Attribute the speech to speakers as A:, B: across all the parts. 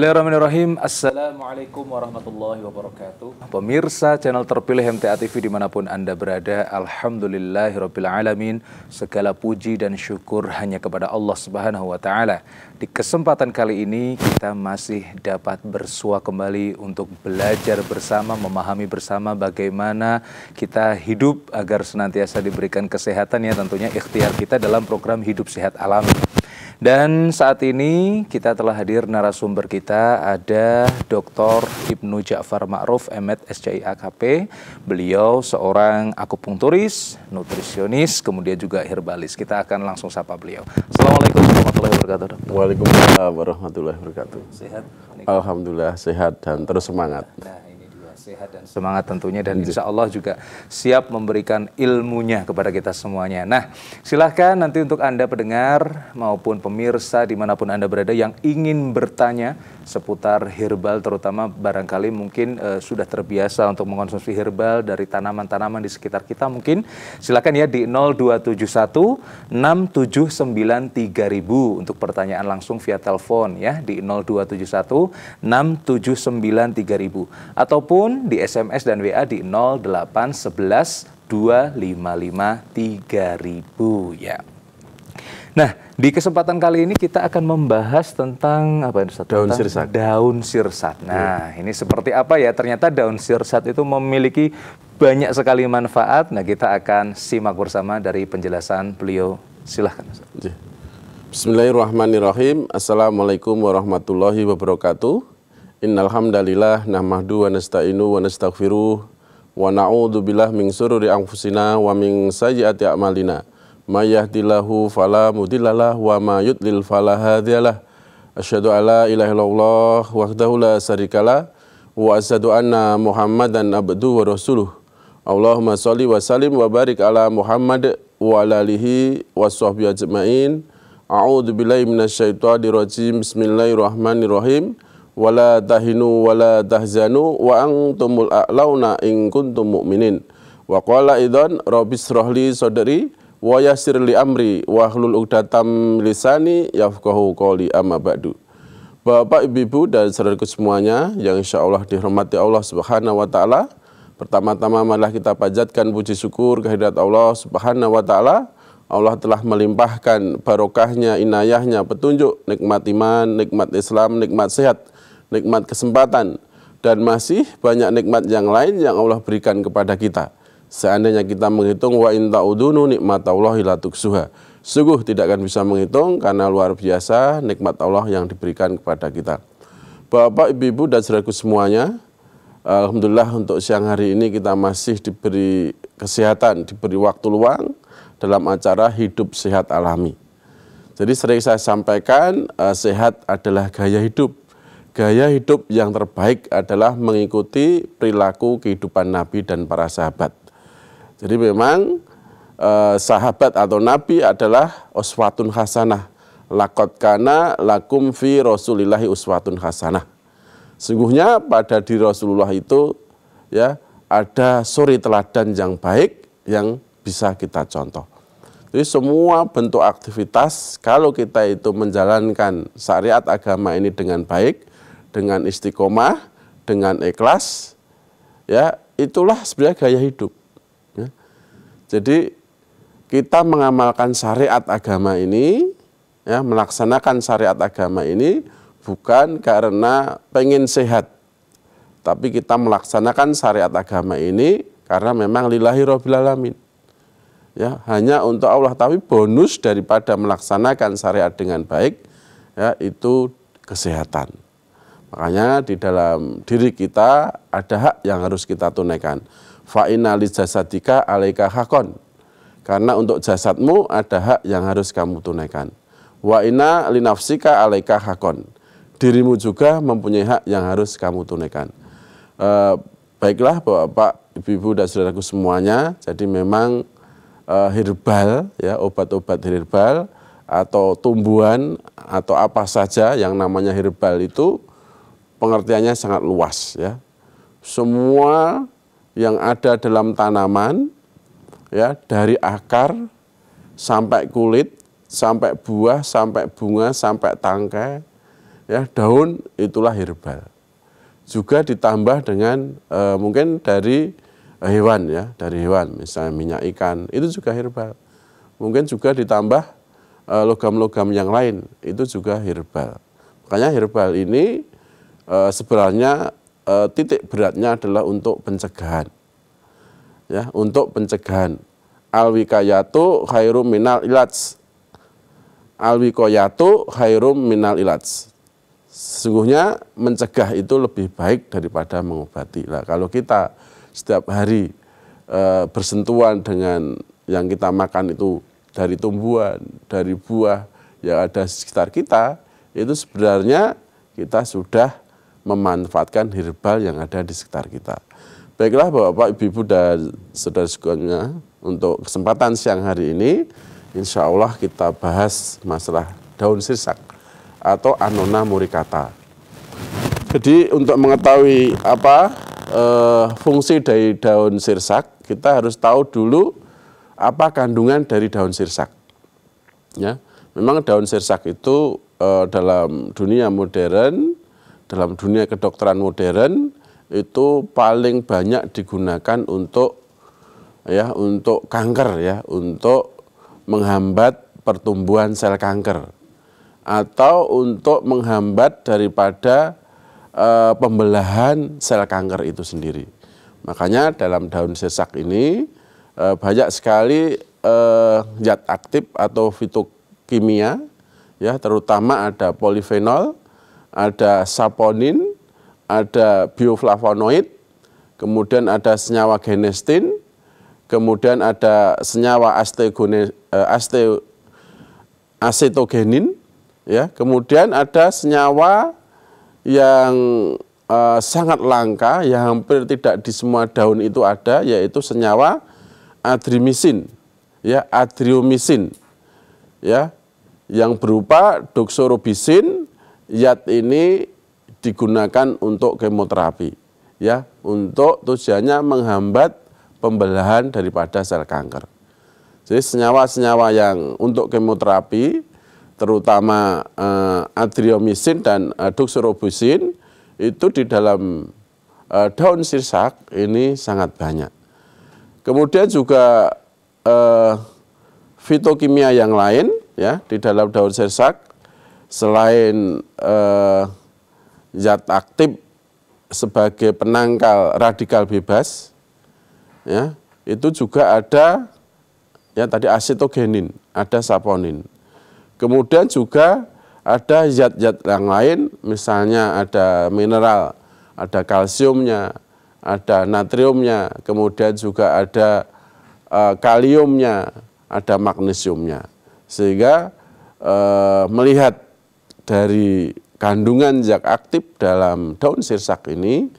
A: Bismillahirrahmanirrahim. Assalamualaikum warahmatullahi wabarakatuh. Pemirsa channel terpilih MTA TV dimanapun Anda berada, alamin. Segala puji dan syukur hanya kepada Allah Subhanahu wa Ta'ala. Di kesempatan kali ini, kita masih dapat bersua kembali untuk belajar bersama, memahami bersama bagaimana kita hidup agar senantiasa diberikan kesehatan ya tentunya ikhtiar kita dalam program Hidup Sehat Alami. Dan saat ini kita telah hadir narasumber kita ada Dr. Ibnu Ja'far Ma'ruf Emet SCI AKP. Beliau seorang akupunturis, nutrisionis, kemudian juga herbalis. Kita akan langsung sapa beliau. Assalamualaikum warahmatullahi wabarakatuh. Dokter. Waalaikumsalam warahmatullahi wabarakatuh. Sehat? Alhamdulillah sehat dan terus semangat. Nah, sehat dan semangat tentunya dan iya. insya Allah juga siap memberikan ilmunya kepada kita semuanya. Nah, silahkan nanti untuk Anda pendengar maupun pemirsa dimanapun Anda berada yang ingin bertanya seputar herbal terutama barangkali mungkin e, sudah terbiasa untuk mengonsumsi herbal dari tanaman-tanaman di sekitar kita mungkin silahkan ya di 0271 679 3000 untuk pertanyaan langsung via telepon ya di 0271 679 3000 ataupun di SMS dan WA di 0811 255 3000 ya. Nah, di kesempatan kali ini kita akan membahas tentang apa Ustaz? Daun sirsat. Daun sirsat. Nah, ya. ini seperti apa ya? Ternyata daun sirsat itu memiliki banyak sekali manfaat. Nah, kita akan simak bersama dari penjelasan beliau. Silahkan Ustaz. Iya. Bismillahirrahmanirrahim. Assalamualaikum warahmatullahi wabarakatuh.
B: Innal hamdalillah nahmahdu wa nasta'inu wa nastaghfiruh wa na'udzu billah min sururi anfusina wa min sayyiati a'malina. May yahdihillahu fala mudhillalah wa may yudlil fala hadiyalah. Asyhadu an la ilaha illallah wahdahu la syarikalah wa asyhadu anna Muhammadan abduhu wa rasuluh. Allahumma sholli wa sallim wa barik ala Muhammad wa ala alihi wa sahbihi ajmain. A'udzu billahi minasyaitonir rajim. Bismillahirrahmanirrahim wala tahinu wala tahzanu wa antumul a'launa in kuntum mu'minin wa qala idzan Rohli sadri wa yassir li amri wa hlul 'uqdatam lisani yafqahu qawli amma ba'du Bapak, Ibu, dan saudaraku semuanya yang insya Allah dihormati Allah Subhanahu wa Ta'ala. Pertama-tama marilah kita panjatkan puji syukur kehadirat Allah Subhanahu wa Ta'ala. Allah telah melimpahkan barokahnya, inayahnya, petunjuk, nikmat iman, nikmat Islam, nikmat sehat nikmat kesempatan, dan masih banyak nikmat yang lain yang Allah berikan kepada kita. Seandainya kita menghitung wa in ta'udunu Allah la tuksuha. Sungguh tidak akan bisa menghitung karena luar biasa nikmat Allah yang diberikan kepada kita. Bapak, Ibu, dan saudaraku semuanya, Alhamdulillah untuk siang hari ini kita masih diberi kesehatan, diberi waktu luang dalam acara hidup sehat alami. Jadi sering saya sampaikan, eh, sehat adalah gaya hidup gaya hidup yang terbaik adalah mengikuti perilaku kehidupan Nabi dan para sahabat. Jadi memang eh, sahabat atau Nabi adalah uswatun hasanah. Lakot kana lakum fi rasulillahi uswatun hasanah. Sungguhnya pada di Rasulullah itu ya ada suri teladan yang baik yang bisa kita contoh. Jadi semua bentuk aktivitas kalau kita itu menjalankan syariat agama ini dengan baik, dengan istiqomah, dengan ikhlas, ya itulah sebenarnya gaya hidup. Ya. Jadi kita mengamalkan syariat agama ini, ya melaksanakan syariat agama ini bukan karena pengen sehat, tapi kita melaksanakan syariat agama ini karena memang lillahi robbil alamin. Ya, hanya untuk Allah tapi bonus daripada melaksanakan syariat dengan baik ya itu kesehatan. Makanya di dalam diri kita ada hak yang harus kita tunaikan. Fa'ina li jasadika alaika hakon. Karena untuk jasadmu ada hak yang harus kamu tunaikan. Wa'ina linafsika alaika hakon. Dirimu juga mempunyai hak yang harus kamu tunaikan. E, baiklah Bapak, Ibu-Ibu dan Saudaraku semuanya, jadi memang e, herbal, ya obat-obat herbal, atau tumbuhan atau apa saja yang namanya herbal itu pengertiannya sangat luas ya. Semua yang ada dalam tanaman ya dari akar sampai kulit, sampai buah, sampai bunga, sampai tangkai, ya daun itulah herbal. Juga ditambah dengan e, mungkin dari eh, hewan ya, dari hewan misalnya minyak ikan itu juga herbal. Mungkin juga ditambah eh, logam-logam yang lain itu juga herbal. Makanya herbal ini Eh, sebenarnya eh, titik beratnya adalah untuk pencegahan. Ya, untuk pencegahan. Alwikayatu khairum minal ilats. Alwikayatu khairum minal ilats. Sesungguhnya mencegah itu lebih baik daripada mengobati. Lah kalau kita setiap hari e, bersentuhan dengan yang kita makan itu dari tumbuhan, dari buah yang ada di sekitar kita, itu sebenarnya kita sudah memanfaatkan herbal yang ada di sekitar kita. Baiklah Bapak, Ibu, dan saudara sekalian untuk kesempatan siang hari ini, insya Allah kita bahas masalah daun sirsak atau anona muricata. Jadi untuk mengetahui apa e, fungsi dari daun sirsak, kita harus tahu dulu apa kandungan dari daun sirsak. Ya, memang daun sirsak itu e, dalam dunia modern dalam dunia kedokteran modern itu paling banyak digunakan untuk ya untuk kanker ya untuk menghambat pertumbuhan sel kanker atau untuk menghambat daripada e, pembelahan sel kanker itu sendiri. Makanya dalam daun sesak ini e, banyak sekali e, zat aktif atau fitokimia ya terutama ada polifenol ada saponin, ada bioflavonoid, kemudian ada senyawa genestin, kemudian ada senyawa eh, asetogenin, ya, kemudian ada senyawa yang uh, sangat langka, yang hampir tidak di semua daun itu ada, yaitu senyawa adrimisin, ya, adriomisin, ya, yang berupa doksorobisin, Yat ini digunakan untuk kemoterapi ya, untuk tujuannya menghambat pembelahan daripada sel kanker. Jadi senyawa-senyawa yang untuk kemoterapi terutama eh, adriomisin dan eh, itu di dalam eh, daun sirsak ini sangat banyak. Kemudian juga eh, fitokimia yang lain ya di dalam daun sirsak selain eh, zat aktif sebagai penangkal radikal bebas, ya itu juga ada ya tadi asitogenin, ada saponin. Kemudian juga ada zat-zat yang lain, misalnya ada mineral, ada kalsiumnya, ada natriumnya, kemudian juga ada e, kaliumnya, ada magnesiumnya. Sehingga eh, melihat dari kandungan zat aktif dalam daun sirsak ini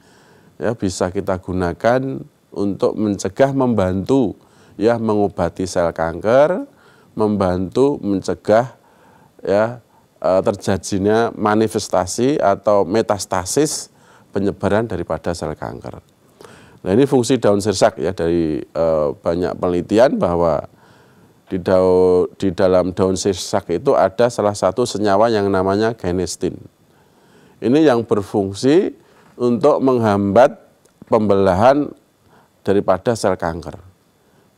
B: ya bisa kita gunakan untuk mencegah membantu ya mengobati sel kanker, membantu mencegah ya eh, terjadinya manifestasi atau metastasis penyebaran daripada sel kanker. Nah ini fungsi daun sirsak ya dari e, banyak penelitian bahwa di, daun, di dalam daun sirsak itu ada salah satu senyawa yang namanya genestin. Ini yang berfungsi untuk menghambat pembelahan daripada sel kanker.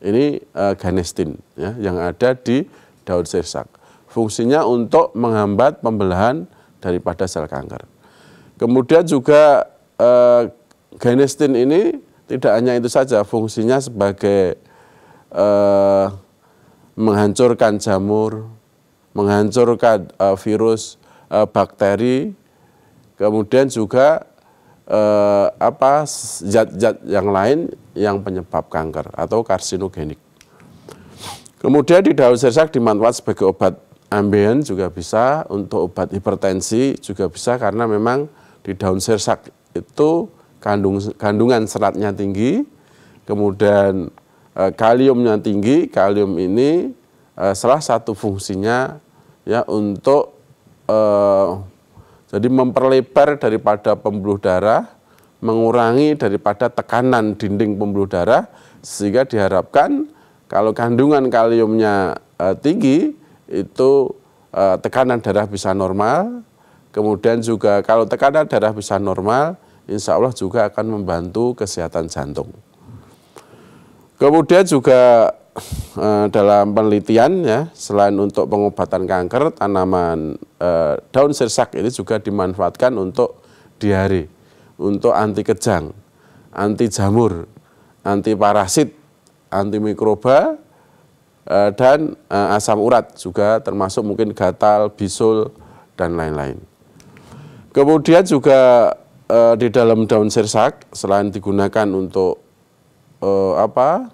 B: Ini e, eh, genistin ya, yang ada di daun sirsak. Fungsinya untuk menghambat pembelahan daripada sel kanker. Kemudian juga e, eh, genistin ini tidak hanya itu saja, fungsinya sebagai uh, menghancurkan jamur, menghancurkan uh, virus, uh, bakteri, kemudian juga uh, apa zat-zat yang lain yang penyebab kanker atau karsinogenik. Kemudian di daun sirsak dimanfaat sebagai obat ambien juga bisa, untuk obat hipertensi juga bisa karena memang di daun sirsak itu kandung, kandungan seratnya tinggi, kemudian Eh, kaliumnya tinggi, kalium ini eh, salah satu fungsinya ya untuk eh, jadi memperlebar daripada pembuluh darah, mengurangi daripada tekanan dinding pembuluh darah sehingga diharapkan kalau kandungan kaliumnya tinggi itu tekanan darah bisa normal. Kemudian juga kalau tekanan darah bisa normal, insya Allah juga akan membantu kesehatan jantung. Kemudian juga eh, dalam penelitian ya, selain untuk pengobatan kanker, tanaman eh, daun sirsak ini juga dimanfaatkan untuk diare, untuk anti kejang, anti jamur, anti parasit, anti mikroba, eh, dan eh, asam urat juga termasuk mungkin gatal, bisul, dan lain-lain. Kemudian juga eh, di dalam daun sirsak, selain digunakan untuk uh, apa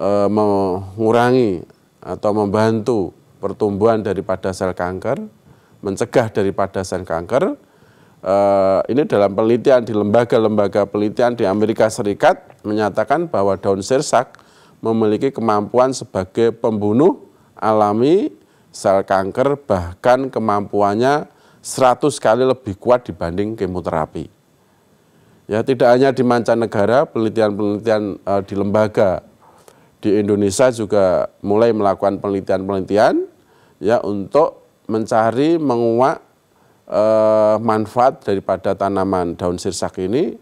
B: uh, mengurangi atau membantu pertumbuhan daripada sel kanker, mencegah daripada sel kanker. Uh, ini dalam penelitian di lembaga-lembaga penelitian di Amerika Serikat menyatakan bahwa daun sirsak memiliki kemampuan sebagai pembunuh alami sel kanker bahkan kemampuannya 100 kali lebih kuat dibanding kemoterapi. Ya, tidak hanya di mancanegara, penelitian-penelitian uh, di lembaga di Indonesia juga mulai melakukan penelitian-penelitian ya untuk mencari menguak uh, manfaat daripada tanaman daun sirsak ini.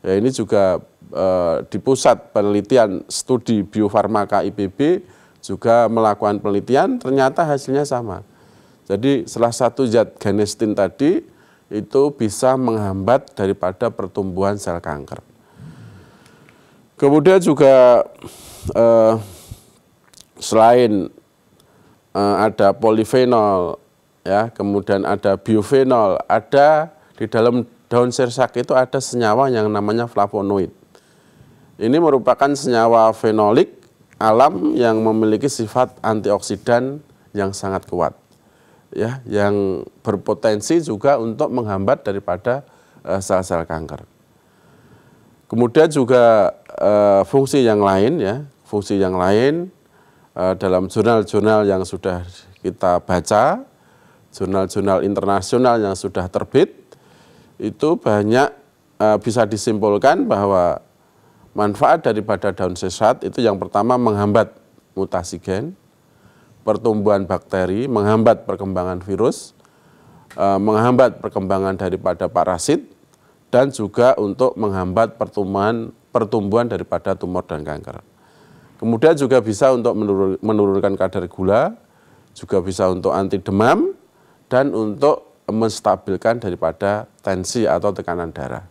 B: Ya, ini juga uh, di pusat penelitian studi biofarmaka IPB juga melakukan penelitian, ternyata hasilnya sama. Jadi salah satu zat ganestin tadi itu bisa menghambat daripada pertumbuhan sel kanker. Kemudian juga eh, selain eh, ada polifenol, ya, kemudian ada biofenol, ada di dalam daun sirsak itu ada senyawa yang namanya flavonoid. Ini merupakan senyawa fenolik alam yang memiliki sifat antioksidan yang sangat kuat ya yang berpotensi juga untuk menghambat daripada eh, sel-sel kanker. Kemudian juga uh, fungsi yang lain ya, fungsi yang lain uh, dalam jurnal-jurnal yang sudah kita baca, jurnal-jurnal internasional yang sudah terbit itu banyak uh, bisa disimpulkan bahwa manfaat daripada daun sesat itu yang pertama menghambat mutasi gen, pertumbuhan bakteri, menghambat perkembangan virus, eh, menghambat perkembangan daripada parasit, dan juga untuk menghambat pertumbuhan pertumbuhan daripada tumor dan kanker. Kemudian juga bisa untuk menurunkan kadar gula, juga bisa untuk anti demam, dan untuk menstabilkan daripada tensi atau tekanan darah.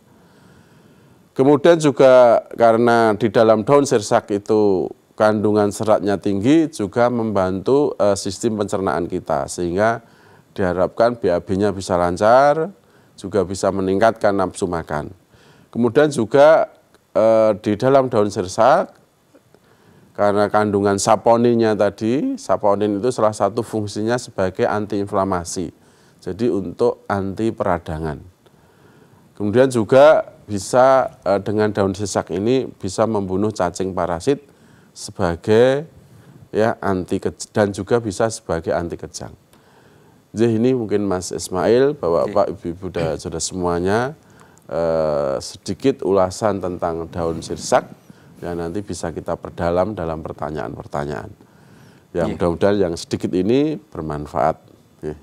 B: Kemudian juga karena di dalam daun sirsak itu kandungan seratnya tinggi juga membantu uh, sistem pencernaan kita sehingga diharapkan BAB-nya bisa lancar, juga bisa meningkatkan nafsu makan. Kemudian juga eh, di dalam daun sirsak karena kandungan saponinnya tadi, saponin itu salah satu fungsinya sebagai antiinflamasi. Jadi untuk anti peradangan. Kemudian juga bisa eh, dengan daun sirsak ini bisa membunuh cacing parasit sebagai ya anti dan juga bisa sebagai anti kejang. Jadi ini mungkin Mas Ismail, Bapak-bapak, Ibu-ibu sudah sudah semuanya eh, sedikit ulasan tentang daun sirsak yang nanti bisa kita perdalam dalam pertanyaan-pertanyaan. yang iya. mudah-mudahan yang sedikit ini bermanfaat.
A: Ya.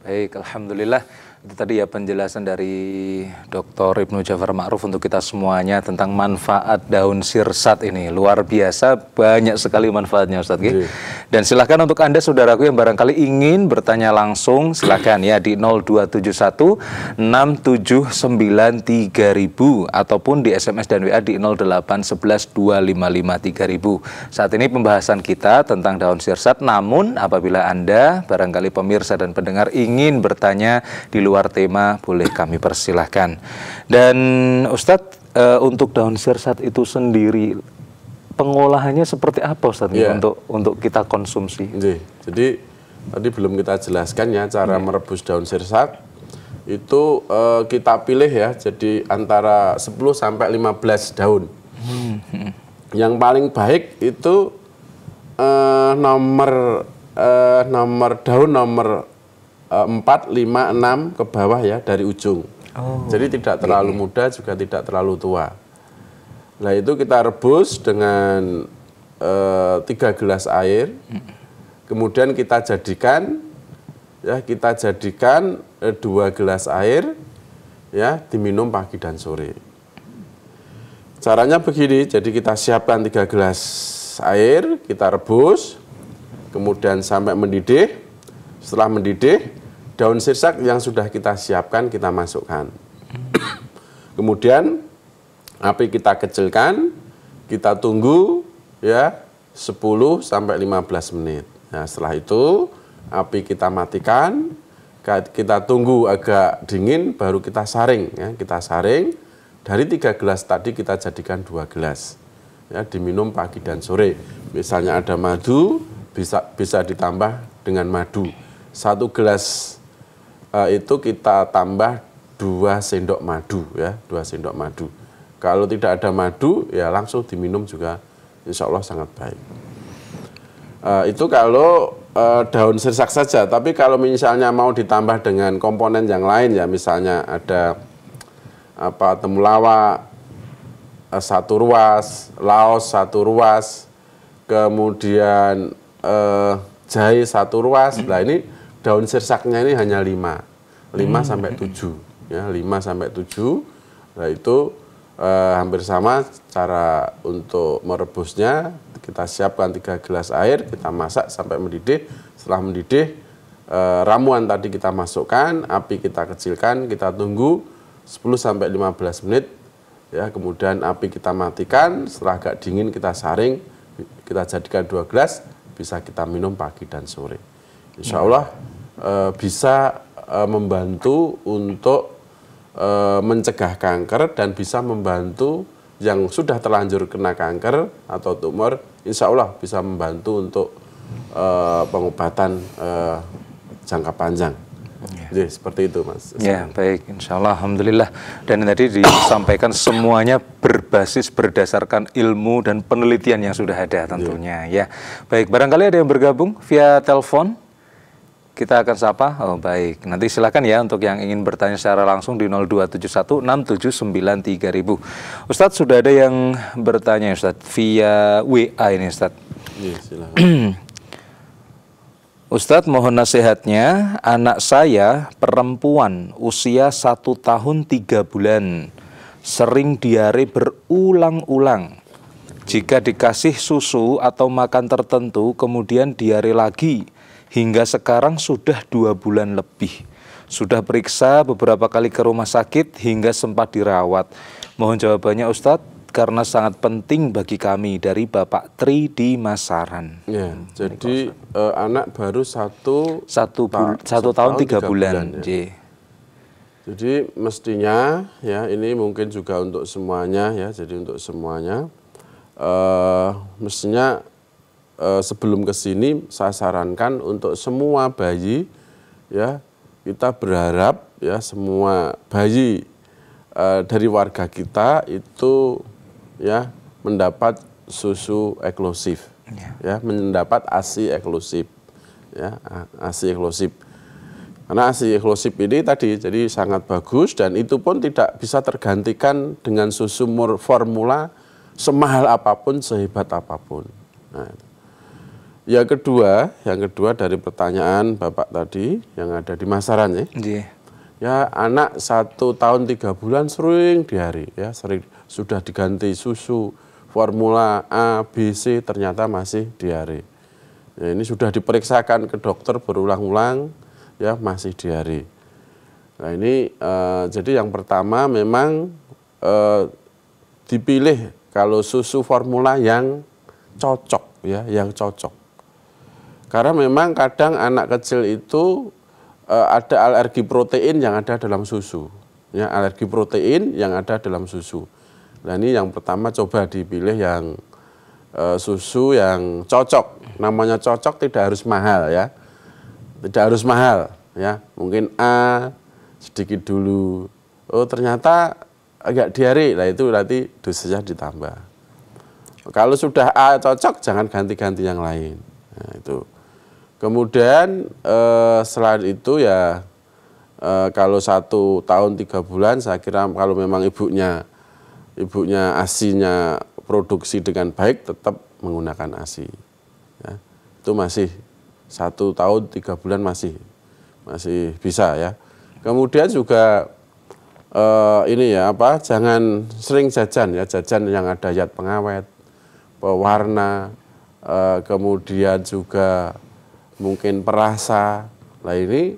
A: Baik, alhamdulillah. Itu tadi ya penjelasan dari Dr. Ibnu Jafar Ma'ruf untuk kita semuanya tentang manfaat daun sirsat ini. Luar biasa banyak sekali manfaatnya Ustaz iya. Dan silahkan untuk Anda saudaraku yang barangkali ingin bertanya langsung silahkan ya di 0271 679 3000 ataupun di SMS dan WA di 08 11 255 3000. Saat ini pembahasan kita tentang daun sirsat namun apabila Anda barangkali pemirsa dan pendengar ingin bertanya di luar tema boleh kami persilahkan. Dan Ustadz e, untuk daun sirsat itu sendiri pengolahannya seperti apa Ustadz yeah. Iya. untuk untuk kita konsumsi? Jadi, jadi tadi belum kita
B: jelaskan ya cara yeah. merebus daun sirsat itu e, kita pilih ya jadi antara 10 sampai 15 daun.
A: Hmm.
B: Yang paling baik itu e, nomor uh, nomor daun nomor 4, 5, 6 ke bawah ya dari ujung. Oh. Jadi tidak iya, terlalu iya. muda juga tidak terlalu tua. Nah itu kita rebus dengan eh, tiga gelas air, kemudian kita jadikan ya kita jadikan eh, dua gelas air ya diminum pagi dan sore. Caranya begini, jadi kita siapkan tiga gelas air, kita rebus, kemudian sampai mendidih. Setelah mendidih, daun sirsak yang sudah kita siapkan kita masukkan. Kemudian api kita kecilkan, kita tunggu ya 10 sampai 15 menit. Nah, setelah itu api kita matikan, kita tunggu agak dingin baru kita saring ya, kita saring dari tiga gelas tadi kita jadikan dua gelas. Ya, diminum pagi dan sore. Misalnya ada madu bisa bisa ditambah dengan madu. Satu gelas Eh, itu kita tambah dua sendok madu ya, dua sendok madu. Kalau tidak ada madu ya langsung diminum juga insya Allah sangat baik. Uh, itu kalau uh, daun sirsak saja, tapi kalau misalnya mau ditambah dengan komponen yang lain ya misalnya ada apa temulawak uh, satu ruas, laos satu ruas, kemudian uh, jahe satu ruas. Nah ini daun sirsaknya ini hanya 5. 5 hmm. sampai 7 ya, 5 sampai 7. Nah, itu eh, hampir sama cara untuk merebusnya. Kita siapkan tiga gelas air, kita masak sampai mendidih. Setelah mendidih, eh, ramuan tadi kita masukkan, api kita kecilkan, kita tunggu 10 sampai 15 menit. Ya, kemudian api kita matikan, setelah agak dingin kita saring, kita jadikan dua gelas, bisa kita minum pagi dan sore insya Allah uh, eh, bisa uh, membantu untuk uh, mencegah kanker dan bisa membantu yang sudah terlanjur kena kanker atau tumor, insya Allah bisa membantu untuk uh, pengobatan uh,
A: jangka panjang. Yeah. Jadi seperti itu mas. Ya baik, insya Allah, alhamdulillah. Dan tadi disampaikan semuanya berbasis berdasarkan ilmu dan penelitian yang sudah ada tentunya. Ya, ya. baik. Barangkali ada yang bergabung via telepon kita akan sapa. Oh, baik. Nanti silakan ya untuk yang ingin bertanya secara langsung di 02716793000. Ustadz sudah ada yang bertanya Ustadz via WA ini Ustadz. Ya, Ustadz mohon nasihatnya, anak saya perempuan usia satu tahun tiga bulan sering diare berulang-ulang. Jika dikasih susu atau makan tertentu kemudian diare lagi, hingga sekarang sudah dua bulan lebih. Sudah periksa beberapa kali ke rumah sakit hingga sempat dirawat. Mohon jawabannya Ustadz, karena sangat penting bagi kami dari Bapak Tri di Masaran. Ya, hmm,
B: jadi uh, anak baru satu satu, ta satu, satu tahun, tahun tiga, tiga bulan. bulan ya. Jadi mestinya ya ini mungkin juga untuk semuanya ya. Jadi untuk semuanya uh, mestinya Eh, sebelum ke sini saya sarankan untuk semua bayi ya kita berharap ya semua bayi eh, dari warga kita itu ya mendapat susu eksklusif, ya, ya mendapat ASI eksklusif, ya ASI eksklusif karena ASI eksklusif ini tadi jadi sangat bagus dan itu pun tidak bisa tergantikan dengan susu formula semahal apapun sehebat apapun nah, yang kedua, yang kedua dari pertanyaan Bapak tadi yang ada di Masaran ya. Yeah. Ya anak satu tahun tiga bulan sering diare ya sering sudah diganti susu formula A B C ternyata masih diare. Ya, ini sudah diperiksakan ke dokter berulang-ulang ya masih diare. Nah ini eh, jadi yang pertama memang eh, dipilih kalau susu formula yang cocok ya yang cocok karena memang kadang anak kecil itu e, ada alergi protein yang ada dalam susu. Ya, alergi protein yang ada dalam susu. Nah ini yang pertama coba dipilih yang e, susu yang cocok. Namanya cocok tidak harus mahal ya. Tidak harus mahal ya. Mungkin A sedikit dulu. Oh ternyata agak diare lah itu berarti dosisnya ditambah. Kalau sudah A cocok jangan ganti-ganti yang lain. Nah, itu. Kemudian eh, selain itu ya eh, kalau satu tahun tiga bulan saya kira kalau memang ibunya ibunya asinya produksi dengan baik tetap menggunakan asi. Ya. Itu masih satu tahun tiga bulan masih masih bisa ya. Kemudian juga eh, ini ya apa jangan sering jajan ya jajan yang ada zat pengawet, pewarna, eh, kemudian juga mungkin perasa. Nah ini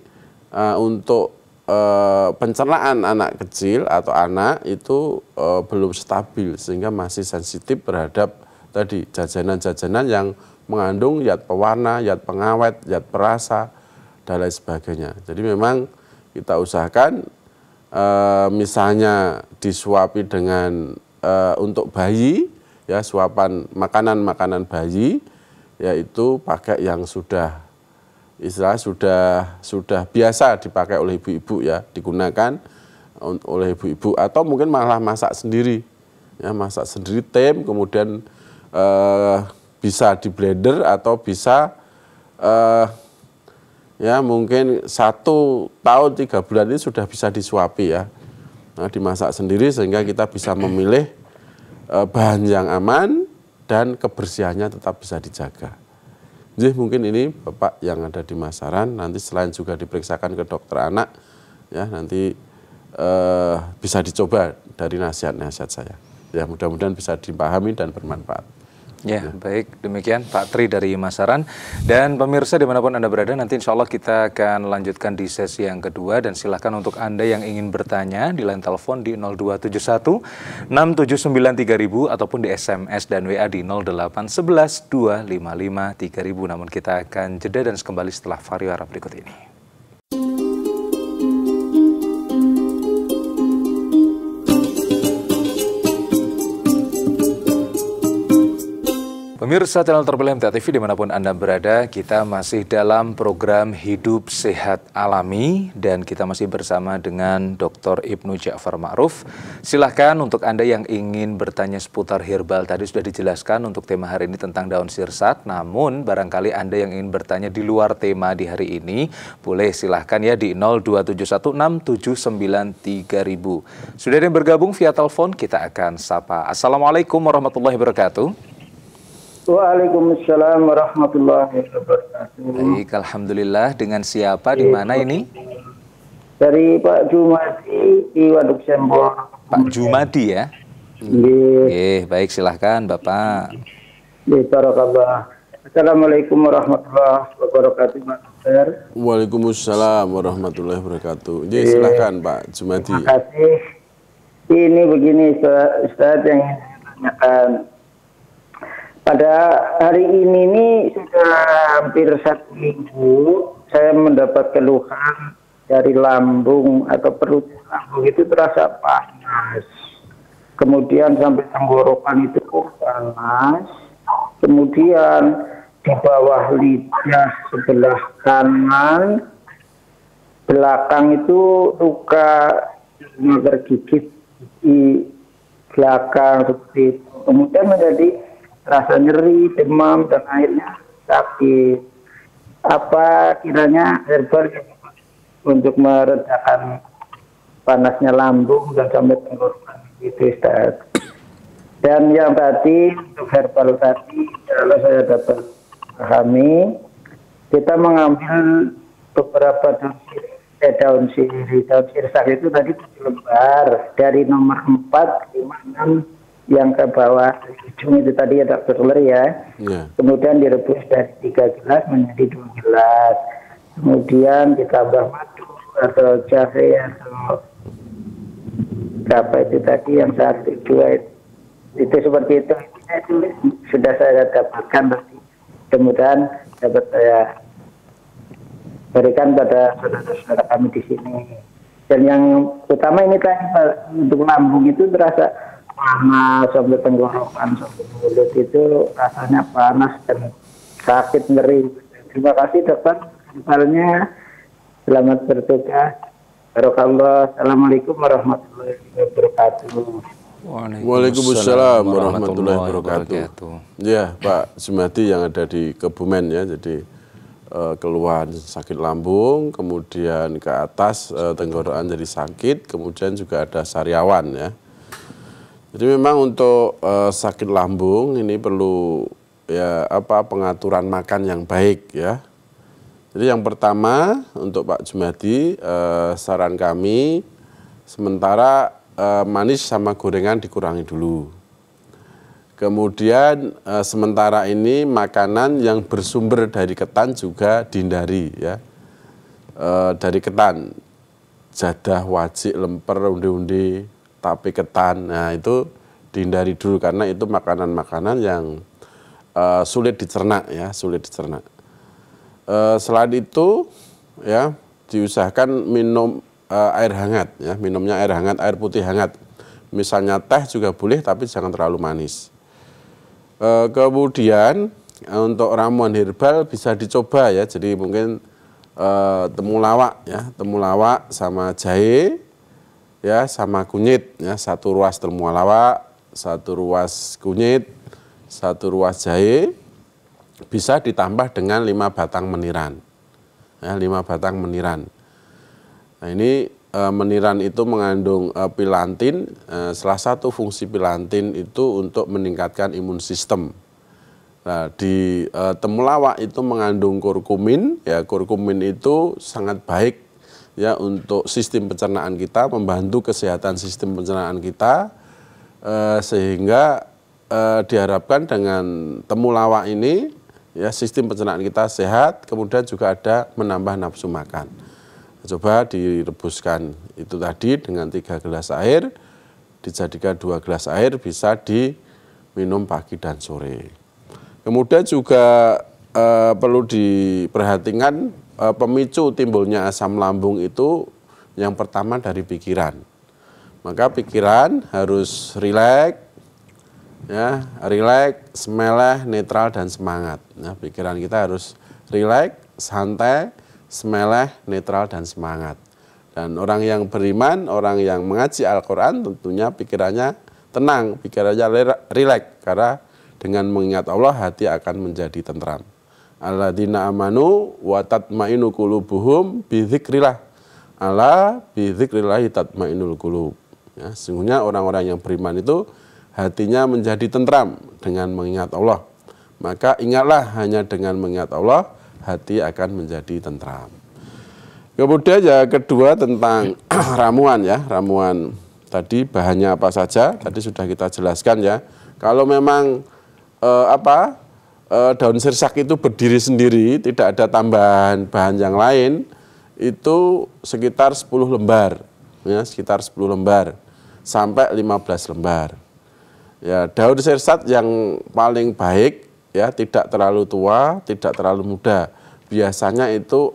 B: uh, untuk uh, pencernaan anak kecil atau anak itu uh, belum stabil sehingga masih sensitif terhadap tadi jajanan-jajanan yang mengandung zat pewarna, zat pengawet, zat perasa dan lain sebagainya. Jadi memang kita usahakan e, misalnya disuapi dengan e, untuk bayi ya suapan makanan-makanan bayi yaitu pakai yang sudah istilah sudah sudah biasa dipakai oleh ibu-ibu ya digunakan oleh ibu-ibu atau mungkin malah masak sendiri ya masak sendiri tem, kemudian eh, bisa di blender atau bisa eh, ya mungkin satu tahun tiga bulan ini sudah bisa disuapi ya nah, dimasak sendiri sehingga kita bisa memilih eh, bahan yang aman dan kebersihannya tetap bisa dijaga. Jadi mungkin ini Bapak yang ada di Masaran nanti selain juga diperiksakan ke dokter anak ya nanti eh, bisa dicoba dari nasihat-nasihat saya. Ya mudah-mudahan bisa dipahami
A: dan bermanfaat. Ya, baik. Demikian Pak Tri dari Masaran. Dan pemirsa dimanapun Anda berada, nanti insya Allah kita akan lanjutkan di sesi yang kedua. Dan silahkan untuk Anda yang ingin bertanya di line telepon di 0271 679 3000 ataupun di SMS dan WA di 0811 255 3000. Namun kita akan jeda dan kembali setelah Arab berikut ini. Pemirsa channel Terpilih MTA TV dimanapun Anda berada, kita masih dalam program Hidup Sehat Alami dan kita masih bersama dengan Dr. Ibnu Ja'far Ma'ruf. Silahkan untuk Anda yang ingin bertanya seputar herbal tadi sudah dijelaskan untuk tema hari ini tentang daun sirsat, namun barangkali Anda yang ingin bertanya di luar tema di hari ini, boleh silahkan ya di 02716793000. Sudah ada yang bergabung via telepon, kita akan sapa. Assalamualaikum warahmatullahi wabarakatuh.
C: Waalaikumsalam warahmatullahi wabarakatuh.
A: Baik, alhamdulillah. Dengan siapa di mana ini?
C: Dari Pak Jumadi di Waduk Sembol.
A: Pak Jumadi ya? Iya. baik silahkan Bapak.
C: Assalamualaikum warahmatullahi wabarakatuh, mas
A: Waalaikumsalam
B: warahmatullahi wabarakatuh. Jadi silahkan Pak Jumadi. Terima kasih. Ini
C: begini Ustaz yang ingin tanyakan pada hari ini nih sudah hampir satu minggu saya mendapat keluhan dari lambung atau perut lambung itu terasa panas. Kemudian sampai tenggorokan itu panas. Kemudian di bawah lidah sebelah kanan belakang itu luka tergigit di belakang seperti itu. Kemudian menjadi rasa nyeri, demam, dan akhirnya sakit. Apa kiranya herbal untuk meredakan panasnya lambung dan sampai tenggorokan itu Ustaz. Dan yang tadi untuk herbal tadi kalau saya dapat pahami kita mengambil beberapa daun eh, daun sirih daun sirih itu tadi 7 lembar dari nomor 4, 5, 6, yang ke bawah ujung itu tadi ada telur ya. Iya. Kemudian direbus dari tiga gelas menjadi dua gelas. Kemudian ditambah madu atau jahe atau apa itu tadi yang saat itu, itu seperti itu itu sudah saya dapatkan tadi. Kemudian dapat saya berikan pada saudara-saudara kami di sini. Dan yang utama ini tadi untuk lambung itu terasa panas sampai tenggorokan sampai mulut itu rasanya panas dan sakit ngeri. Terima kasih dokter misalnya selamat bertugas. Barakallah. Assalamualaikum warahmatullahi wabarakatuh.
A: Waalaikumsalam warahmatullahi wabarakatuh.
B: Ya, Pak Sumati yang ada di Kebumen ya, jadi eh, keluhan sakit lambung, kemudian ke atas eh, tenggorokan jadi sakit, kemudian juga ada sariawan ya. Jadi memang untuk uh, sakit lambung ini perlu ya apa pengaturan makan yang baik ya. Jadi yang pertama untuk Pak Jumadi uh, saran kami sementara uh, manis sama gorengan dikurangi dulu. Kemudian e, sementara ini makanan yang bersumber dari ketan juga dihindari ya. E, dari ketan, jadah, wajik, lemper, undi-undi, tapi ketan. Nah, itu dihindari dulu karena itu makanan-makanan yang uh, sulit dicerna ya, sulit dicerna. Uh, eh, selain itu ya diusahakan minum uh, air hangat ya, minumnya air hangat, air putih hangat. Misalnya teh juga boleh tapi jangan terlalu manis. Uh, kemudian untuk ramuan herbal bisa dicoba ya. Jadi mungkin uh, temulawak ya, temulawak sama jahe ya sama kunyit ya satu ruas termualawak satu ruas kunyit satu ruas jahe bisa ditambah dengan lima batang meniran ya lima batang meniran nah ini e, meniran itu mengandung e, pilantin e, salah satu fungsi pilantin itu untuk meningkatkan imun sistem Nah, di e, temulawak itu mengandung kurkumin, ya kurkumin itu sangat baik ya untuk sistem pencernaan kita, membantu kesehatan sistem pencernaan kita eh, sehingga eh, diharapkan dengan temulawak ini ya sistem pencernaan kita sehat, kemudian juga ada menambah nafsu makan. Coba direbuskan itu tadi dengan tiga gelas air, dijadikan dua gelas air bisa diminum pagi dan sore. Kemudian juga eh, perlu diperhatikan Eh, pemicu timbulnya asam lambung itu yang pertama dari pikiran. Maka pikiran harus rileks, ya rileks, semeleh, netral dan semangat. Nah, pikiran kita harus rileks, santai, semeleh, netral dan semangat. Dan orang yang beriman, orang yang mengaji Al-Quran tentunya pikirannya tenang, pikirannya rileks. Karena dengan mengingat Allah hati akan menjadi tentram alladzina amanu wa tatmainu qulubuhum bi dzikrillah ala bi dzikrillah tatmainul qulub ya Sungguhnya orang-orang yang beriman itu hatinya menjadi tentram dengan mengingat Allah maka ingatlah hanya dengan mengingat Allah hati akan menjadi tentram kemudian yang kedua tentang ramuan ya ramuan tadi bahannya apa saja tadi sudah kita jelaskan ya kalau memang eh, apa Eh, daun sirsak itu berdiri sendiri, tidak ada tambahan bahan yang lain, itu sekitar 10 lembar, ya sekitar 10 lembar sampai 15 lembar. Ya, daun sirsak yang paling baik ya tidak terlalu tua, tidak terlalu muda. Biasanya itu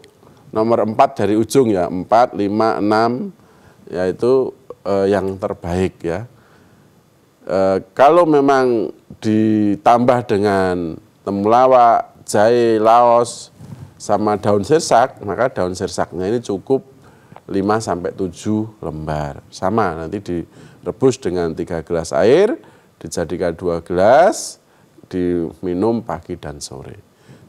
B: nomor 4 dari ujung ya, 4, 5, 6 yaitu eh, yang terbaik ya. Eh, kalau memang ditambah dengan temulawak, jahe, laos, sama daun sirsak, maka daun sirsaknya ini cukup 5 sampai 7 lembar. Sama, nanti direbus dengan 3 gelas air, dijadikan 2 gelas, diminum pagi dan sore.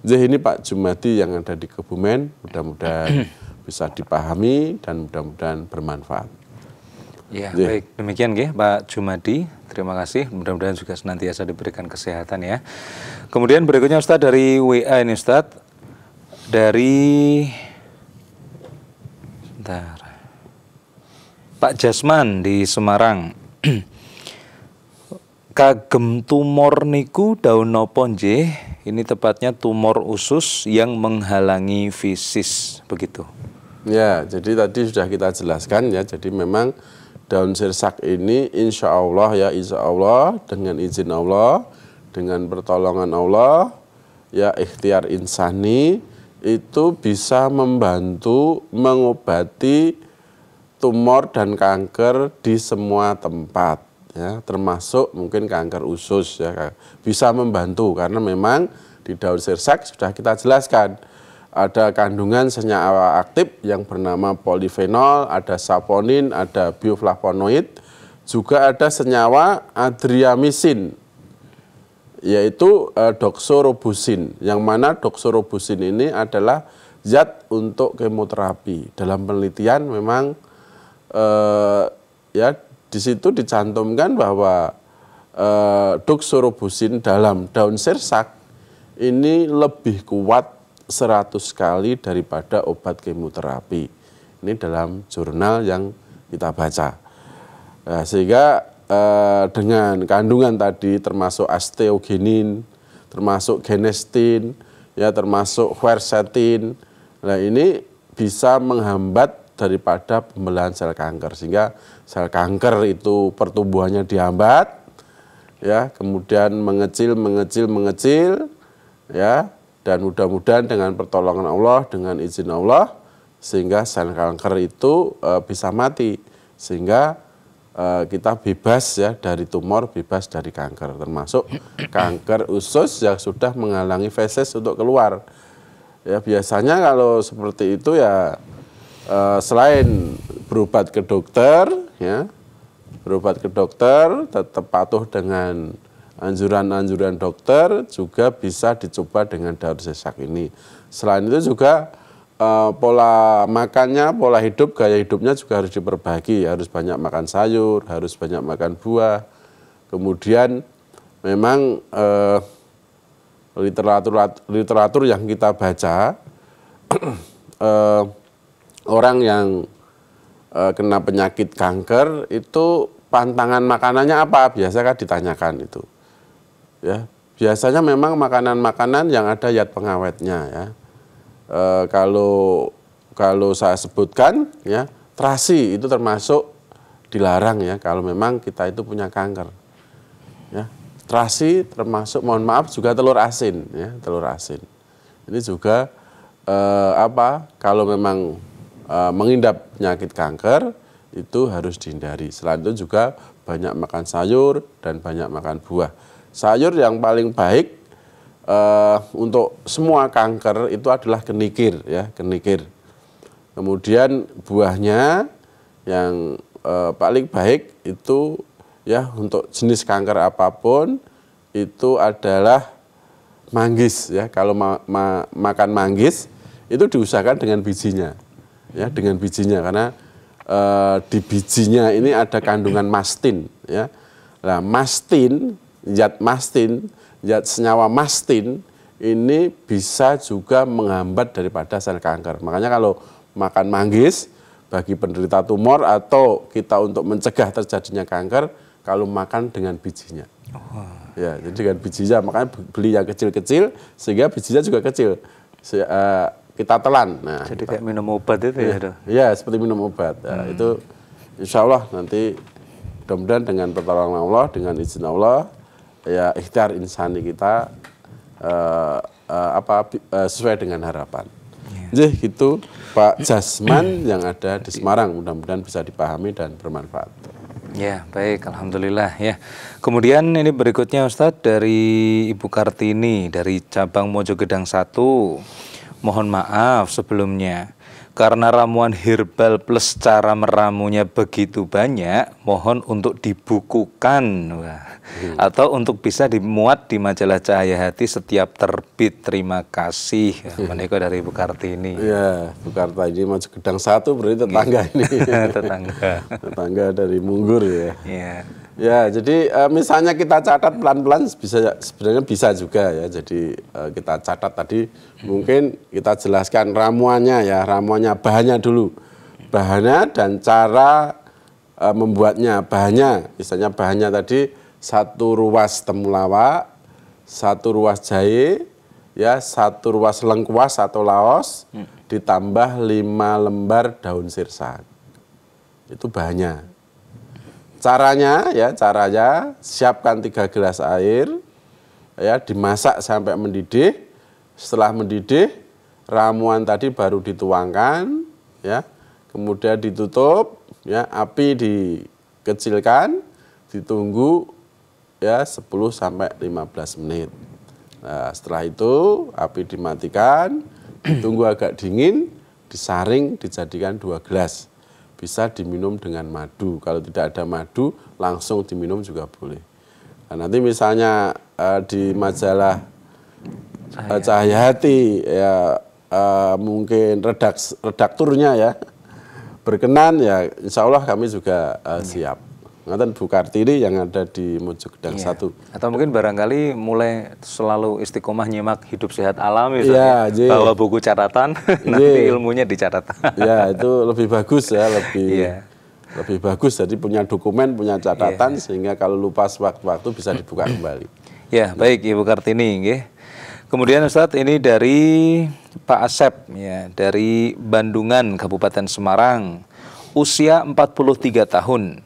B: Jadi ini Pak Jumadi yang ada di Kebumen, mudah-mudahan bisa
A: dipahami dan mudah-mudahan bermanfaat. Ya, iya. baik. Demikian ya Pak Jumadi. Terima kasih. Mudah-mudahan juga senantiasa diberikan kesehatan ya. Kemudian berikutnya Ustadz dari WA ini Ustadz. Dari... Sebentar. Pak Jasman di Semarang. Kagem tumor niku daun nopo Ini tepatnya tumor usus yang menghalangi fisis begitu.
B: Ya, jadi tadi sudah kita jelaskan ya. Jadi memang daun sirsak ini insya Allah ya insya Allah dengan izin Allah dengan pertolongan Allah ya ikhtiar insani itu bisa membantu mengobati tumor dan kanker di semua tempat ya termasuk mungkin kanker usus ya bisa membantu karena memang di daun sirsak sudah kita jelaskan ada kandungan senyawa aktif yang bernama polifenol, ada saponin, ada bioflavonoid, juga ada senyawa adriamisin yaitu eh, doxorubusin, yang mana doxorubusin ini adalah zat untuk kemoterapi. Dalam penelitian memang eh, ya di situ dicantumkan bahwa eh, doxorubusin dalam daun sirsak ini lebih kuat 100 kali daripada obat kemoterapi. Ini dalam jurnal yang kita baca. Nah, sehingga eh, dengan kandungan tadi termasuk asteogenin, termasuk genestin, ya termasuk quercetin. Nah, ini bisa menghambat daripada pembelahan sel kanker sehingga sel kanker itu pertumbuhannya dihambat ya kemudian mengecil mengecil mengecil ya dan mudah-mudahan dengan pertolongan Allah, dengan izin Allah, sehingga sel kanker itu e, bisa mati. Sehingga e, kita bebas ya dari tumor, bebas dari kanker. Termasuk kanker usus yang sudah menghalangi feses untuk keluar. Ya biasanya kalau seperti itu ya e, selain berobat ke dokter, ya berobat ke dokter, tetap patuh dengan anjuran-anjuran dokter juga bisa dicoba dengan daur sesak ini. Selain itu juga uh, pola makannya, pola hidup, gaya hidupnya juga harus diperbaiki. Harus banyak makan sayur, harus banyak makan buah. Kemudian memang uh, eh, literatur literatur yang kita baca uh, orang yang uh, kena penyakit kanker itu pantangan makanannya apa biasanya kan ditanyakan itu ya biasanya memang makanan-makanan yang ada yat pengawetnya ya e, kalau kalau saya sebutkan ya terasi itu termasuk dilarang ya kalau memang kita itu punya kanker ya terasi termasuk mohon maaf juga telur asin ya telur asin ini juga e, apa kalau memang e, mengidap penyakit kanker itu harus dihindari selain itu juga banyak makan sayur dan banyak makan buah sayur yang paling baik uh, untuk semua kanker itu adalah kenikir ya kenikir kemudian buahnya yang uh, paling baik itu ya untuk jenis kanker apapun itu adalah manggis ya kalau ma ma makan manggis itu diusahakan dengan bijinya ya dengan bijinya karena eh, di bijinya ini ada kandungan mastin ya nah mastin zat mastin, zat senyawa mastin ini bisa juga menghambat daripada sel kanker. Makanya kalau makan manggis bagi penderita tumor atau kita untuk mencegah terjadinya kanker kalau makan dengan bijinya. Oh. Ya, jadi dengan bijinya makanya beli yang kecil-kecil sehingga bijinya juga kecil. Se uh, kita telan. Nah, jadi kita, kayak minum obat itu ya, ya? Ya, seperti minum obat. Ya, Itu insya Allah nanti mudah-mudahan dengan pertolongan Allah, dengan izin Allah, ya ikhtiar insani kita uh, uh, apa uh, sesuai dengan harapan. Yeah. Jadi gitu Pak Jasman yang ada di Semarang mudah-mudahan bisa dipahami dan bermanfaat.
A: Ya, baik, alhamdulillah ya. Kemudian ini berikutnya Ustadz dari Ibu Kartini dari cabang Mojogedang 1. Mohon maaf sebelumnya. Karena ramuan herbal plus cara meramunya begitu banyak, mohon untuk dibukukan Wah. Hmm. atau untuk bisa dimuat di majalah Cahaya Hati setiap terbit. Terima kasih, hmm. Iya. menikah dari Bu Kartini. Iya,
B: Bu Kartini
A: masuk gedang satu berarti tetangga iya. ini. tetangga.
B: tetangga dari Munggur ya. ya. Ya, jadi uh, misalnya kita catat pelan-pelan bisa sebenarnya bisa juga ya. Jadi uh, kita catat tadi mungkin kita jelaskan ramuannya ya, ramuannya bahannya dulu. Bahannya dan cara uh, membuatnya. Bahannya, misalnya bahannya tadi satu ruas temulawak, satu ruas jahe, ya satu ruas lengkuas atau laos hmm. ditambah lima lembar daun sirsak. Itu bahannya. Caranya ya, caranya siapkan tiga gelas air, ya dimasak sampai mendidih. Setelah mendidih, ramuan tadi baru dituangkan, ya. Kemudian ditutup, ya api dikecilkan, ditunggu ya 10 sampai 15 menit. Nah, setelah itu api dimatikan, tunggu agak dingin, disaring dijadikan dua gelas bisa diminum dengan madu. Kalau tidak ada madu, langsung diminum juga boleh. Nah, nanti misalnya uh, di majalah uh, Cahaya Hati ya uh, mungkin redaks, redakturnya ya berkenan ya, insya Allah kami juga uh, siap. Ngatain Bu Kartini yang ada di Mojogedang iya. 1.
A: Atau mungkin barangkali mulai selalu istiqomah nyimak hidup sehat alam misalnya. yeah. Ya? Bawa buku catatan, nanti ilmunya dicatat. ya,
B: itu lebih bagus ya, lebih yeah. lebih bagus jadi punya dokumen, punya catatan yeah. sehingga kalau lupa sewaktu-waktu bisa dibuka kembali.
A: Ya, baik Ibu Kartini nggih. Kemudian Ustaz ini dari Pak Asep ya, dari Bandungan Kabupaten Semarang. Usia 43 tahun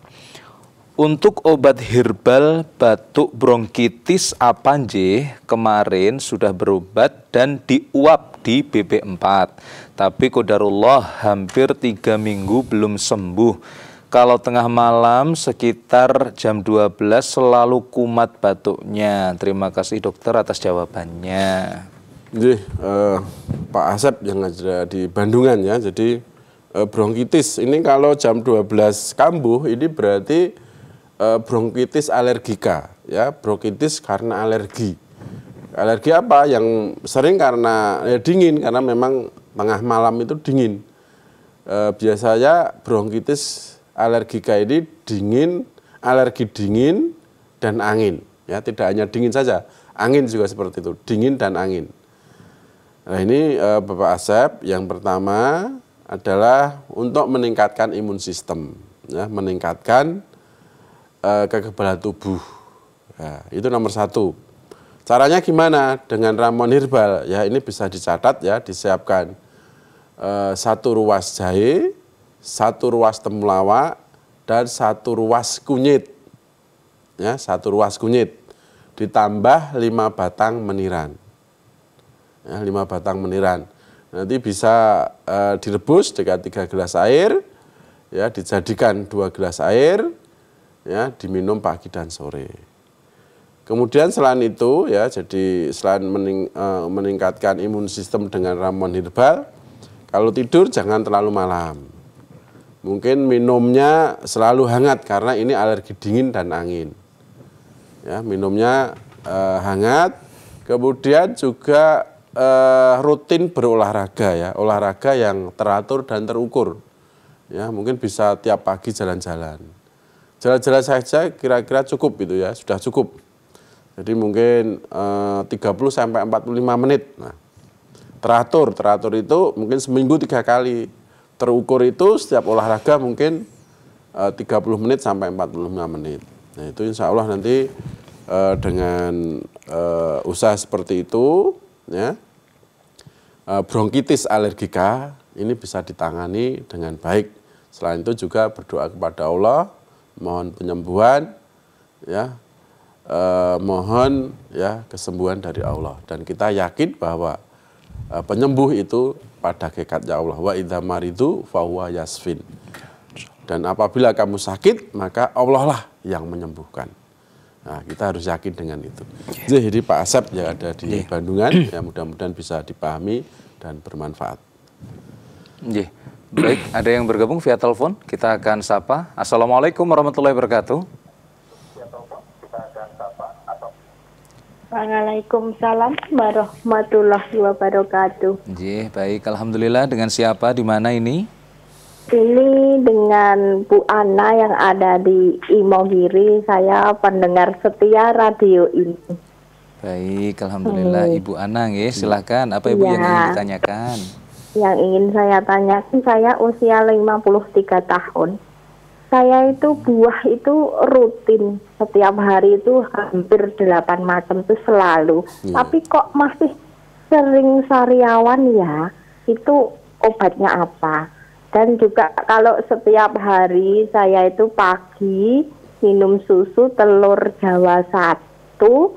A: untuk obat herbal batuk bronkitis apanje kemarin sudah berobat dan diuap di bp 4 Tapi kodarullah hampir tiga minggu belum sembuh. Kalau tengah malam sekitar jam 12 selalu kumat batuknya. Terima kasih dokter atas jawabannya. Jadi uh, eh, Pak Asep yang ada di Bandungan ya. Jadi
B: eh, bronkitis ini kalau jam 12 kambuh ini berarti Eh, bronkitis alergika ya bronkitis karena alergi alergi apa yang sering karena ya dingin karena memang tengah malam itu dingin e, biasanya bronkitis alergika ini dingin alergi dingin dan angin ya tidak hanya dingin saja angin juga seperti itu dingin dan angin nah ini e, bapak Asep yang pertama adalah untuk meningkatkan imun sistem ya meningkatkan uh, kekebalan tubuh. Ya, itu nomor satu. Caranya gimana? Dengan ramuan herbal, ya ini bisa dicatat ya, disiapkan e, satu ruas jahe, satu ruas temulawak, dan satu ruas kunyit. Ya, satu ruas kunyit. Ditambah lima batang meniran. Ya, lima batang meniran. Nanti bisa e, direbus dengan tiga gelas air, ya dijadikan dua gelas air, ya diminum pagi dan sore. Kemudian selain itu ya jadi selain mening, e, meningkatkan imun sistem dengan ramuan herbal, kalau tidur jangan terlalu malam. Mungkin minumnya selalu hangat karena ini alergi dingin dan angin. Ya, minumnya e, hangat. Kemudian juga e, rutin berolahraga ya, olahraga yang teratur dan terukur. Ya, mungkin bisa tiap pagi jalan-jalan jelas-jelas saja kira-kira cukup gitu ya, sudah cukup. Jadi mungkin eh, 30 sampai 45 menit. Nah, teratur, teratur itu mungkin seminggu tiga kali. Terukur itu setiap olahraga mungkin eh, 30 menit sampai 45 menit. Nah, itu insya Allah nanti eh, dengan eh, usaha seperti itu, ya, eh, bronkitis alergika ini bisa ditangani dengan baik. Selain itu juga berdoa kepada Allah mohon penyembuhan ya eh, mohon ya kesembuhan dari Allah dan kita yakin bahwa eh, penyembuh itu pada hakikatnya Allah wa idza maridu fahuwa yasfin dan apabila kamu sakit maka Allah lah yang menyembuhkan Nah, kita harus yakin dengan itu. Jadi Pak Asep yang ada di yeah. Bandungan, ya
A: mudah-mudahan bisa dipahami dan bermanfaat. Yeah. Baik, ada yang bergabung via telepon. Kita akan sapa. Assalamualaikum warahmatullahi wabarakatuh.
D: Waalaikumsalam warahmatullahi wabarakatuh.
A: Jih, baik. Alhamdulillah dengan siapa? Di mana ini?
D: Ini dengan Bu Ana yang ada di Imogiri. Saya pendengar setia radio ini.
A: Baik, alhamdulillah hmm. Ibu Ana ya, silahkan apa Ibu ya. yang iya. ingin ditanyakan?
D: Yang ingin saya tanyakan, saya usia 53 tahun. Saya itu buah itu rutin setiap hari itu hampir 8 macam itu selalu. Iya. Tapi kok masih sering sariawan ya? Itu obatnya apa? Dan juga kalau setiap hari saya itu pagi minum susu telur jawa satu,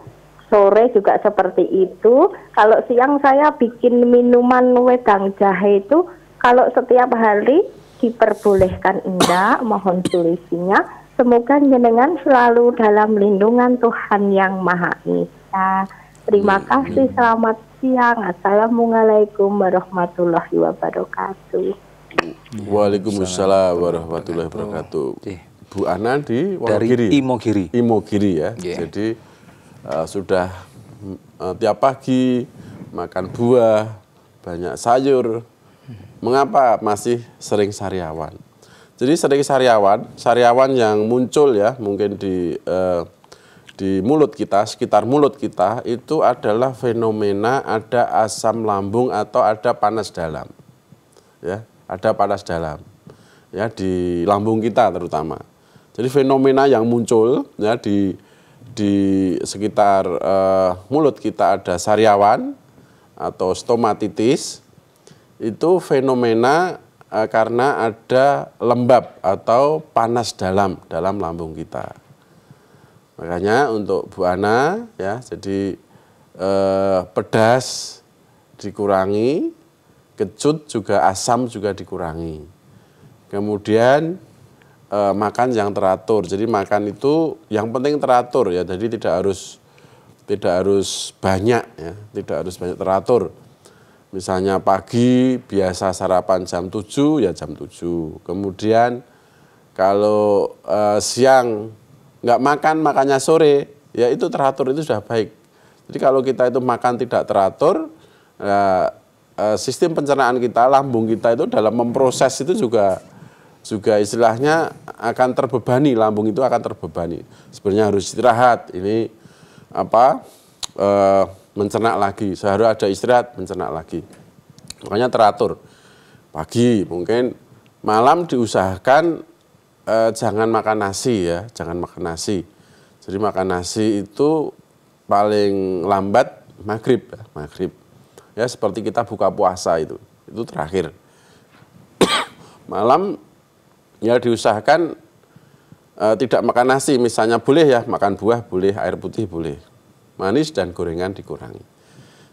D: sore juga seperti itu. Kalau siang saya bikin minuman wedang jahe itu kalau setiap hari diperbolehkan Indah, mohon tulisinya. Semoga jenengan selalu dalam lindungan Tuhan yang Maha Esa. Terima kasih, selamat siang. Assalamualaikum warahmatullahi wabarakatuh.
B: Waalaikumsalam warahmatullahi wabarakatuh. Bu Anandi di Wonogiri. Dari Imogiri. Imogiri ya. Yeah. Jadi Eh, sudah eh, tiap pagi makan buah, banyak sayur. Mengapa masih sering sariawan? Jadi sering sariawan, sariawan yang muncul ya mungkin di eh, di mulut kita, sekitar mulut kita itu adalah fenomena ada asam lambung atau ada panas dalam. Ya, ada panas dalam. Ya di lambung kita terutama. Jadi fenomena yang muncul ya di di sekitar uh, mulut kita ada sariawan atau stomatitis itu fenomena uh, karena ada lembab atau panas dalam dalam lambung kita. Makanya untuk Bu Ana ya jadi uh, pedas dikurangi, kecut juga asam juga dikurangi. Kemudian e, makan yang teratur. Jadi makan itu yang penting teratur ya. Jadi tidak harus tidak harus banyak ya, tidak harus banyak teratur. Misalnya pagi biasa sarapan jam 7 ya jam 7. Kemudian kalau e, siang nggak makan makannya sore ya itu teratur itu sudah baik. Jadi kalau kita itu makan tidak teratur ya, eh, sistem pencernaan kita, lambung kita itu dalam memproses itu juga juga istilahnya akan terbebani lambung itu akan terbebani sebenarnya harus istirahat ini apa e, mencerna lagi seharusnya ada istirahat mencerna lagi makanya teratur pagi mungkin malam diusahakan e, jangan makan nasi ya jangan makan nasi jadi makan nasi itu paling lambat maghrib ya, maghrib ya seperti kita buka puasa itu itu terakhir malam ya diusahakan e, tidak makan nasi misalnya boleh ya makan buah boleh air putih boleh manis dan gorengan dikurangi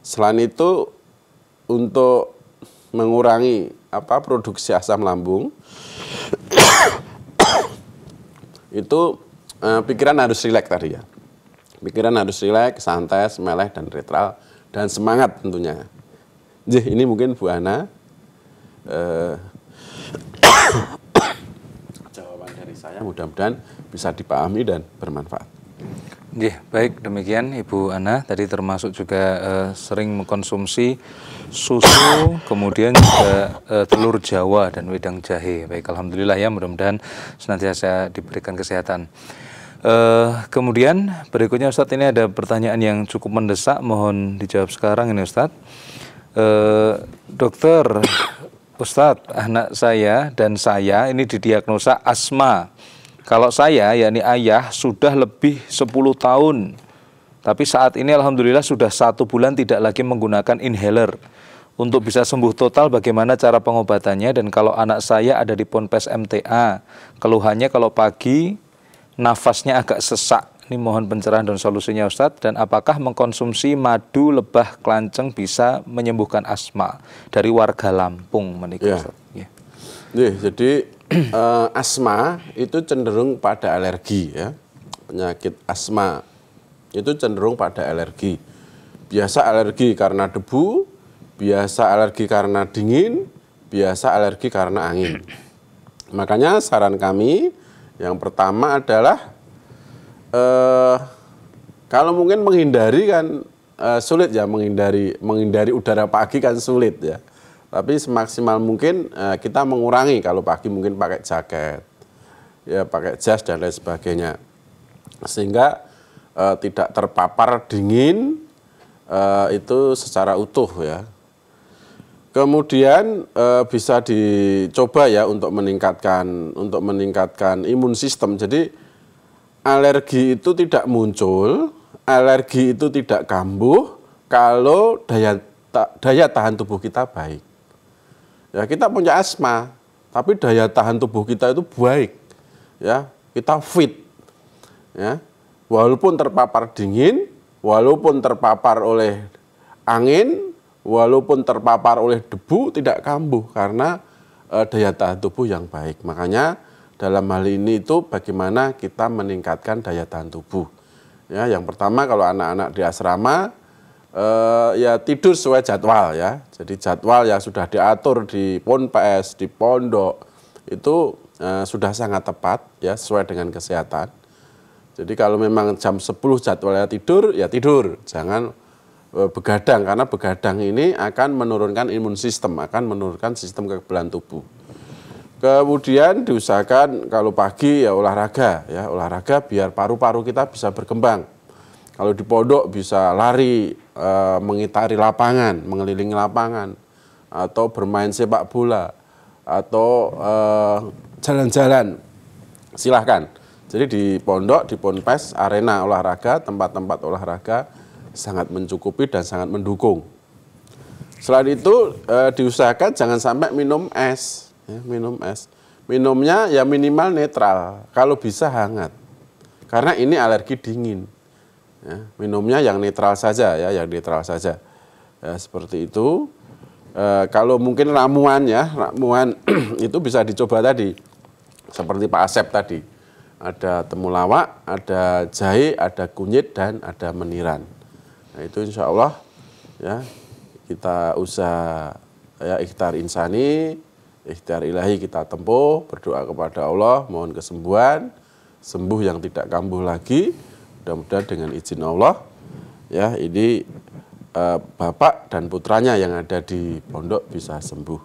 B: selain itu untuk mengurangi apa produksi asam lambung itu e, pikiran harus rileks tadi ya pikiran harus rileks santai meleleh dan netral dan semangat tentunya Jadi ini mungkin Bu Ana e, saya
A: mudah-mudahan bisa dipahami dan bermanfaat. Ya, baik demikian Ibu Ana tadi termasuk juga uh, sering mengkonsumsi susu kemudian juga uh, telur Jawa dan wedang jahe. Baik alhamdulillah ya mudah-mudahan senantiasa diberikan kesehatan. Uh, kemudian berikutnya Ustadz ini ada pertanyaan yang cukup mendesak mohon dijawab sekarang ini Ustadz. Uh, dokter Ustadz, anak saya dan saya ini didiagnosa asma. Kalau saya, yakni ayah, sudah lebih 10 tahun. Tapi saat ini Alhamdulillah sudah satu bulan tidak lagi menggunakan inhaler. Untuk bisa sembuh total bagaimana cara pengobatannya dan kalau anak saya ada di Ponpes MTA, keluhannya kalau pagi nafasnya agak sesak, ini mohon pencerahan dan solusinya Ustadz. Dan apakah mengkonsumsi madu lebah kelanceng bisa menyembuhkan asma dari warga Lampung menikah
B: ya. Ya. Ya, jadi uh, asma itu cenderung pada alergi ya. Penyakit asma itu cenderung pada alergi. Biasa alergi karena debu, biasa alergi karena dingin, biasa alergi karena angin. Makanya saran kami yang pertama adalah uh, kalau mungkin menghindari kan uh, sulit ya menghindari menghindari udara pagi kan sulit ya. Tapi semaksimal mungkin uh, kita mengurangi kalau pagi mungkin pakai jaket, ya pakai jas dan lain sebagainya, sehingga uh, tidak terpapar dingin uh, itu secara utuh ya. Kemudian e, bisa dicoba ya untuk meningkatkan untuk meningkatkan imun sistem. Jadi alergi itu tidak muncul, alergi itu tidak kambuh kalau daya daya tahan tubuh kita baik. Ya, kita punya asma, tapi daya tahan tubuh kita itu baik. Ya, kita fit. Ya. Walaupun terpapar dingin, walaupun terpapar oleh angin, walaupun terpapar oleh debu tidak kambuh karena e, daya tahan tubuh yang baik. Makanya dalam hal ini itu bagaimana kita meningkatkan daya tahan tubuh. Ya, yang pertama kalau anak-anak di asrama eh, ya tidur sesuai jadwal ya. Jadi jadwal yang sudah diatur di ponpes, di pondok itu eh, sudah sangat tepat ya sesuai dengan kesehatan. Jadi kalau memang jam 10 jadwalnya tidur ya tidur, jangan eh, begadang karena begadang ini akan menurunkan imun sistem, akan menurunkan sistem kekebalan tubuh. Kemudian diusahakan kalau pagi ya olahraga ya, olahraga biar paru-paru kita bisa berkembang. Kalau di pondok bisa lari e, mengitari lapangan, mengelilingi lapangan atau bermain sepak bola atau eh, jalan-jalan. E, Silahkan. Jadi di pondok, di ponpes, arena olahraga, tempat-tempat olahraga sangat mencukupi dan sangat mendukung. Selain itu e, diusahakan jangan sampai minum es ya, minum es. Minumnya ya minimal netral, kalau bisa hangat. Karena ini alergi dingin. Ya, minumnya yang netral saja ya, yang netral saja. Ya, seperti itu. E, kalau mungkin ramuan ya, ramuan itu bisa dicoba tadi. Seperti Pak Asep tadi. Ada temulawak, ada jahe, ada kunyit, dan ada meniran. Nah, itu insya Allah ya, kita usah ya, ikhtar insani, ikhtiar ilahi kita tempuh, berdoa kepada Allah, mohon kesembuhan, sembuh yang tidak kambuh lagi. Mudah-mudahan dengan izin Allah, ya ini eh, bapak dan putranya yang ada di pondok bisa sembuh.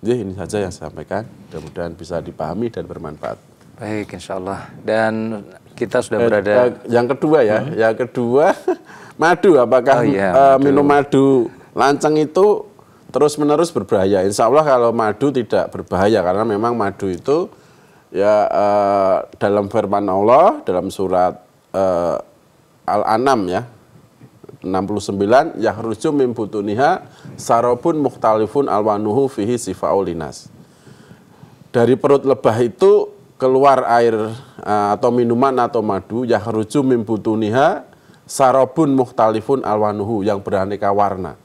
B: Jadi ini saja yang saya sampaikan, mudah-mudahan bisa dipahami dan bermanfaat. Baik, insya Allah. Dan kita sudah eh, berada. Eh, yang kedua ya, hmm? yang kedua madu. Apakah oh, iya, eh, madu. minum madu lancang itu terus-menerus berbahaya. Insya Allah kalau madu tidak berbahaya karena memang madu itu ya uh, dalam firman Allah dalam surat uh, Al-An'am ya 69 yahruju min butuniha sarabun mukhtalifun alwanuhu fihi sifaulinas. Dari perut lebah itu keluar air eh, atau minuman atau madu yahruju min butuniha sarabun mukhtalifun alwanuhu yang beraneka warna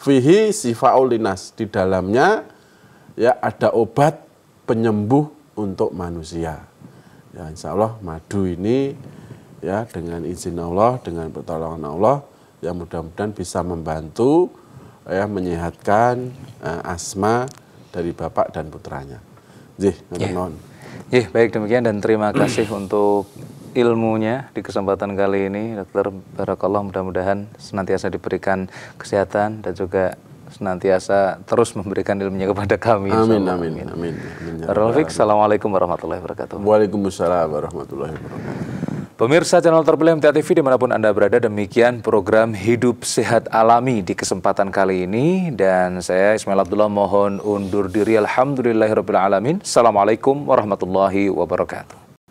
B: fihi sifaul linas di dalamnya ya ada obat penyembuh untuk manusia ya insya Allah madu ini ya dengan izin Allah dengan pertolongan Allah ya mudah-mudahan bisa membantu ya menyehatkan uh, asma dari bapak dan putranya.
A: Jih, yeah. Mohon. Ya, baik demikian dan terima kasih untuk ilmunya di kesempatan kali ini dokter barakallah mudah-mudahan senantiasa diberikan kesehatan dan juga senantiasa terus memberikan ilmunya kepada kami. Amin, amin, amin, amin. amin. Ya Rolfik, Assalamualaikum warahmatullahi wabarakatuh. Waalaikumsalam warahmatullahi wabarakatuh. Pemirsa channel terpilih MTA TV dimanapun Anda berada, demikian program Hidup Sehat Alami di kesempatan kali ini. Dan saya Ismail Abdullah mohon undur diri. Alhamdulillahirrabbilalamin. Assalamualaikum warahmatullahi wabarakatuh.